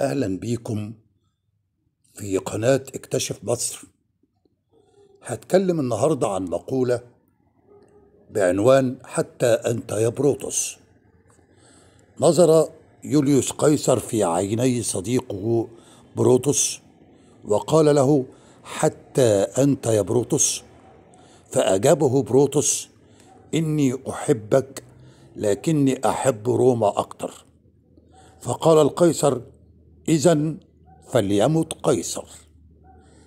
أهلا بيكم في قناة اكتشف مصر هتكلم النهاردة عن مقولة بعنوان حتى أنت يا بروتوس نظر يوليوس قيصر في عيني صديقه بروتوس وقال له حتى أنت يا بروتوس فأجابه بروتوس إني أحبك لكني أحب روما أكتر فقال القيصر إذا فليمت قيصر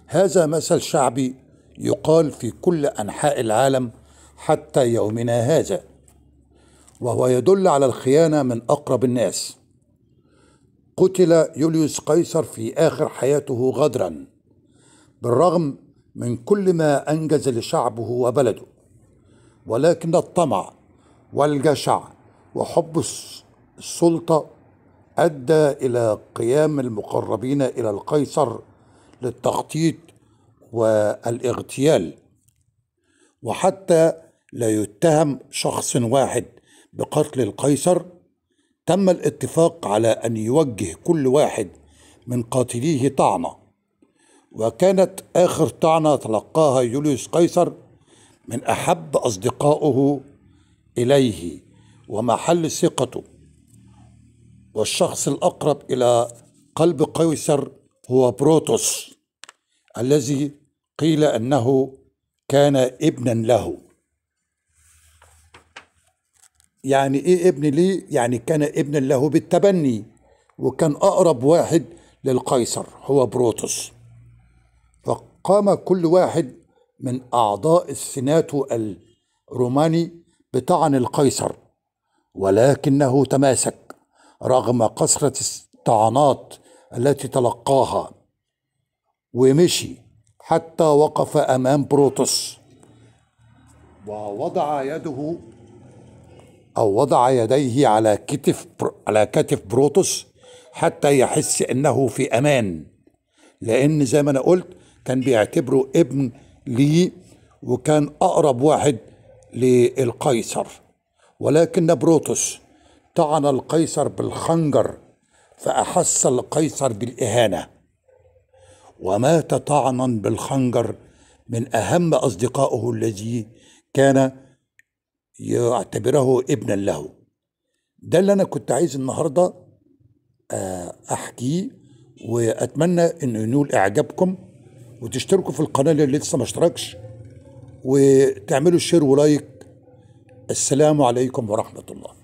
هذا مثل شعبي يقال في كل أنحاء العالم حتى يومنا هذا وهو يدل على الخيانة من أقرب الناس قتل يوليوس قيصر في آخر حياته غدرا بالرغم من كل ما أنجز لشعبه وبلده ولكن الطمع والجشع وحب السلطة أدى إلى قيام المقربين إلى القيصر للتخطيط والاغتيال وحتى لا يتهم شخص واحد بقتل القيصر تم الاتفاق على أن يوجه كل واحد من قاتليه طعنة وكانت آخر طعنة تلقاها يوليوس قيصر من أحب أصدقائه إليه ومحل ثقته والشخص الأقرب إلى قلب قيصر هو بروتوس الذي قيل أنه كان ابنا له يعني إيه ابن ليه؟ يعني كان ابنا له بالتبني وكان أقرب واحد للقيصر هو بروتوس فقام كل واحد من أعضاء السيناتو الروماني بطعن القيصر ولكنه تماسك رغم كثرة الطعنات التي تلقاها ومشي حتى وقف أمام بروتوس ووضع يده أو وضع يديه على كتف على كتف بروتوس حتى يحس إنه في أمان لأن زي ما أنا قلت كان بيعتبره ابن لي وكان أقرب واحد للقيصر ولكن بروتوس طعن القيصر بالخنجر فأحس القيصر بالإهانة ومات طعنا بالخنجر من أهم أصدقائه الذي كان يعتبره ابنا له ده اللي أنا كنت عايز النهاردة آه، أحكيه وأتمنى أن ينول إعجابكم وتشتركوا في القناة اللي لسه ما اشتركش وتعملوا شير ولايك السلام عليكم ورحمة الله